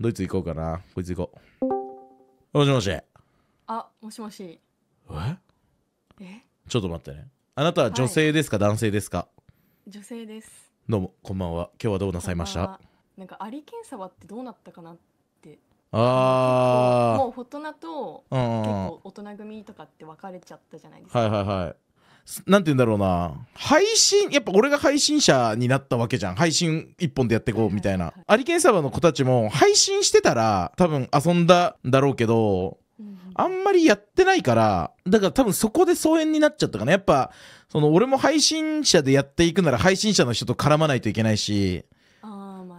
ドイツ行こうかなこいつ行こうもしもしあもしもしええちょっと待ってねあなたは女性ですか、はい、男性ですか女性ですどうもこんばんは今日はどうなさいましたなんかアリ検査はってどうなったかなってああもう大人と結構大人組とかって分かれちゃったじゃないですかはいはいはいなんて言うんだろうな配信やっぱ俺が配信者になったわけじゃん配信一本でやっていこうみたいなアリケンサーバーの子たちも配信してたら多分遊んだんだろうけどあんまりやってないからだから多分そこで疎遠になっちゃったかなやっぱその俺も配信者でやっていくなら配信者の人と絡まないといけないし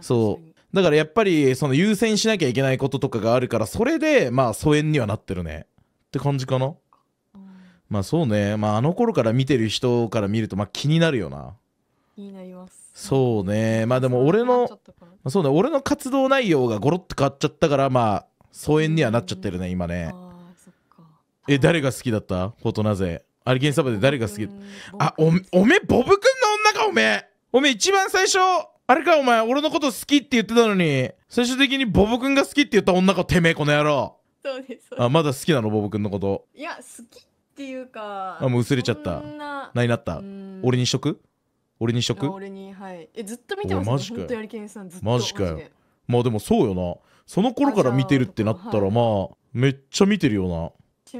そうだからやっぱりその優先しなきゃいけないこととかがあるからそれでまあ疎遠にはなってるねって感じかなまあそうね、まあ、あの頃から見てる人から見ると、まあ、気になるよな気になりますそうねまあでも俺のそうね俺の活動内容がゴロッと変わっちゃったからまあ疎遠にはなっちゃってるね、今ねえ誰が好きだったことなぜアリケンサバで誰が好きあおめおめボブくんの女かおめおめ一番最初あれかお前俺のこと好きって言ってたのに最終的にボブくんが好きって言った女かてめえこの野郎そうですあまだ好きなのボブくんのこといや好きっていうかあもう薄れちゃったないなった俺にしとく俺にしとく俺にはいえずっと見てます、ね、マジかよマジかよまあでもそうよなその頃から見てるってなったらまあ、はい、めっちゃ見てるよな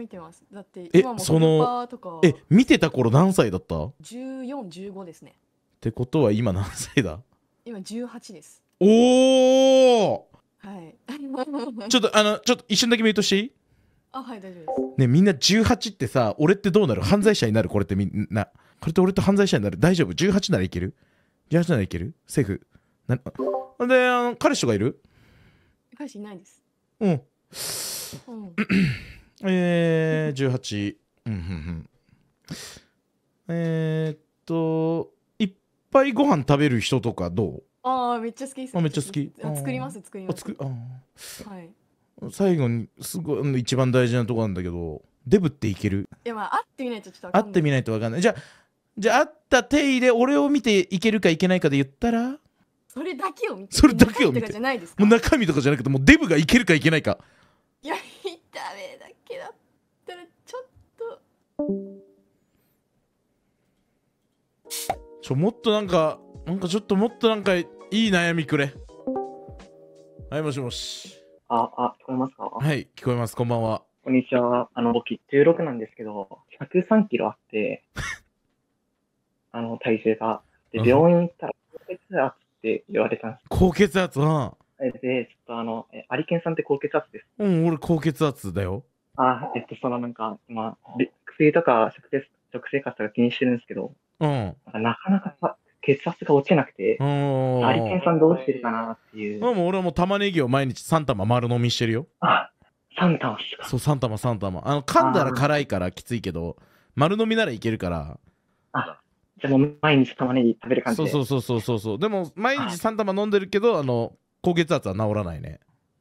見てますだってえそのえ見てた頃何歳だった ?1415 ですねってことは今何歳だ今18ですおおはいちょっとあのちょっと一瞬だけ見るとしていいあはい大丈夫ですねみんな18ってさ俺ってどうなる犯罪者になるこれってみんなこれって俺って犯罪者になる大丈夫18ならいける18ならいけるセーフなであの彼氏とかいる彼氏いないですうん えー、18うんうんうんえー、っといっぱいご飯食べる人とかどうああめっちゃ好きですあめっちゃ好き作ります作りますあ作あはい最後にすごい一番大事なとこなんだけどデブっていけるいやまあ会ってみないとちょっと会ってみないと分かんないじゃあじゃあ会った定位で俺を見ていけるかいけないかで言ったらそれだけを見てそれだけを見てもう中身とかじゃなくてもうデブがいけるかいけないかいや痛めだけだったらちょっとちょもっとなんかなんかちょっともっとなんかいい悩みくれはいもしもしあ、あ、聞こえますかはい、聞こえます。こんばんは。こんにちは。あの、僕、16なんですけど、103キロあって、あの、体重が。で、病院行ったら、高血圧って言われたんです。高血圧はで、ちょっとあの、えアリケンさんって高血圧です。うん、俺高血圧だよ。あ、えっと、そのなんか、まあ、薬とか食生食生活とか気にしてるんですけど、うん。なかなか血圧が落ちなくて、アリケンさんどうしてるかなっていう。もう俺はもう玉ねぎを毎日3玉丸飲みしてるよ。あ、3玉っすか。そう、3玉3玉。あの、噛んだら辛いからきついけど、丸飲みならいけるから。あ、じゃあもう毎日玉ねぎ食べる感じで。そうそうそうそうそう。でも、毎日3玉飲んでるけど、あの、高血圧は治らないね。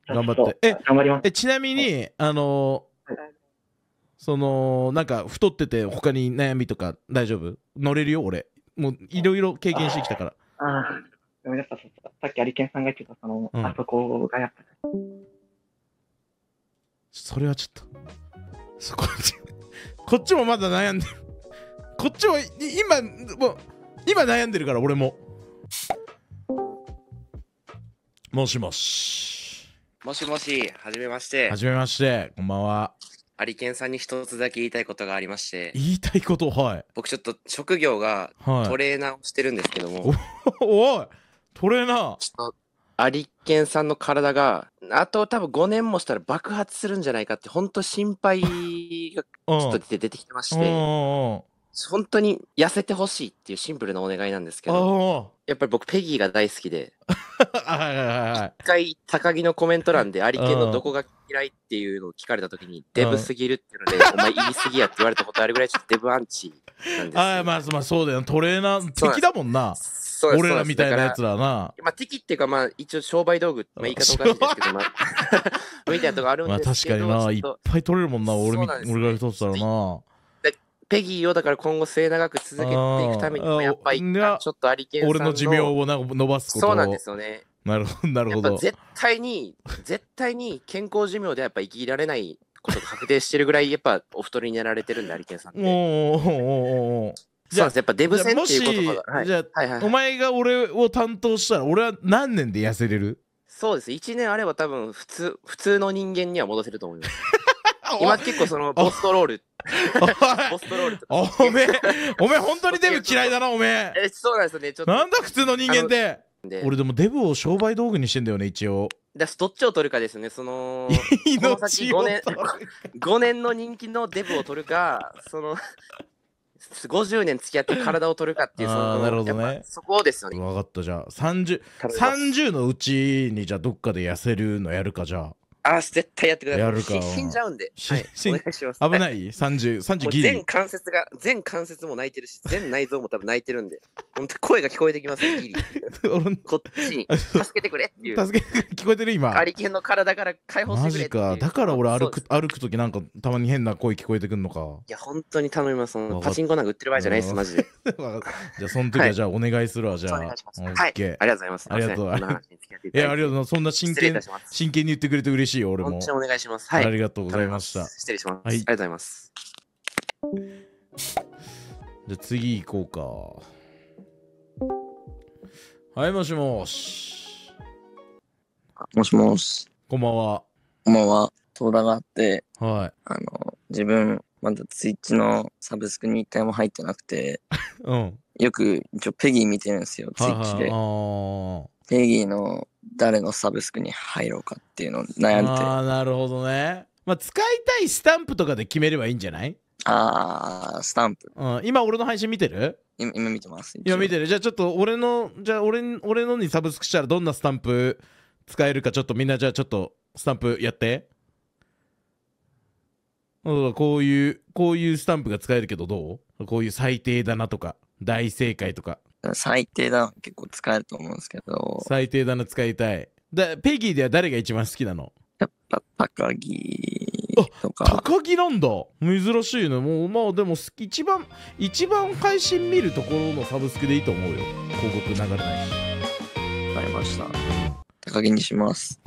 頑張って。え、頑張ります。え、ちなみに、あのー、そのなんか太ってて他に悩みとか大丈夫乗れるよ俺もういろいろ経験してきたから。ああ、でもやっぱさっき有健さんが言ってた、その、うん、あそこがやっぱ。それはちょっと、そここっちもまだ悩んでるこっちも今、もう、今悩んでるから、俺も。もしもし。もしもし、はじめまして。はじめまして、こんばんは。ハリケンさんに一つだけ言いたいことがありまして、言いたいこと、はい。僕ちょっと職業がトレーナーをしてるんですけども、お いトレーナーちょっとハリケンさんの体が、あと多分5年もしたら爆発するんじゃないかって、本当心配がちょっと出てきてましうんうて、んうん本当に痩せてほしいっていうシンプルなお願いなんですけど、やっぱり僕、ペギーが大好きで、一回、高木のコメント欄で、ありけんのどこが嫌いっていうのを聞かれたときに、デブすぎるっていうので、お前言いすぎやって言われたことあるぐらい、ちょっとデブアンチなんです、ね、あまあ、まあ、そうだよ、トレーナー、敵だもんな。俺らみたいなやつだな。まあ、敵っていうか、まあ、一応商売道具、まあ、言い方おかしいですけど、まあ、みたいなとこあるんですけど、まあ、確かにな、いっぱい取れるもんな、俺、ね、俺が取ってたらな。ペギーをだから今後末永く続けていくためにもやっぱりちょっとありけんさん俺の寿命をな伸ばすことそうなんですよねなるほどなるほど絶対に絶対に健康寿命でやっぱ生きられないこと確定してるぐらいやっぱお太りになられてるんでありけんさんって おーおーおーおーじゃあやっぱデブ戦っていうことかじゃあ、はいはいお前が俺を担当したら俺は何年で痩せれるそうです1年あれば多分普通普通の人間には戻せると思います今結構そのボストロール。ボストロールとか。おめえ、おめえ本当にデブ嫌いだな、おめえ。え、そうなんですよね。ちょっと。なんだ普通の人間って。俺でもデブを商売道具にしてんだよね、一応。だどっちを取るかですね、その、命を取 5, 年の人気のデブを取るか、その、50年付き合って体を取るかっていう、その、なるほどね、そこですよね。分かった、じゃあ30、30のうちに、じゃあどっかで痩せるのやるか、じゃあ。あ絶対やってください。やるか死んじゃうんで。はい、お願いします。危ない三十三0ギリ。全関節が、全関節も泣いてるし、全内臓も多分泣いてるんで、本当声が聞こえてきます、ギリ。こっちに、助けてくれっていう。助け、聞こえてる今。ありけんの体から解放してくれマジか。だから俺歩く、歩くときなんかたまに変な声聞こえてくるのか。いや、本当に頼みます。パチンコなんか売ってる場合じゃないです、マジで。じゃあ、その時はじゃあお願いするわ、じゃあ。はい、ありがとうございます。ありがとう。ございます。いや、ありがとう。ございます。そんな真剣、真剣に言ってくれて嬉しい。しい、俺も。お願いします。はい。ありがとうございました。失礼します。はい。ありがとうございます。じゃあ次行こうか。はい、もしもし。もしもし。こんばんは。こんばんは。相談があって、はい。あの、自分、まだツイッチのサブスクに一回も入ってなくて、うん。よく、一応ペギー見てるんですよ、ツイッチで。ペギーの誰のサブスクに入ろうかっていうのを悩んでああなるほどね、まあ、使いたいスタンプとかで決めればいいんじゃないああスタンプ、うん、今俺の配信見てる今今見てます今見てるじゃあちょっと俺のじゃあ俺俺のにサブスクしたらどんなスタンプ使えるかちょっとみんなじゃあちょっとスタンプやってこういうこういうスタンプが使えるけどどうこういう最低だなとか大正解とか最低だ結構使えると思うんですけど。最低だな使いたい。だペギーでは誰が一番好きなのやっぱ高木とか。高木なんだ珍しいね。もうまあでも一番一番配信見るところのサブスクでいいと思うよ。広告流れないし。分かりました。高木にします。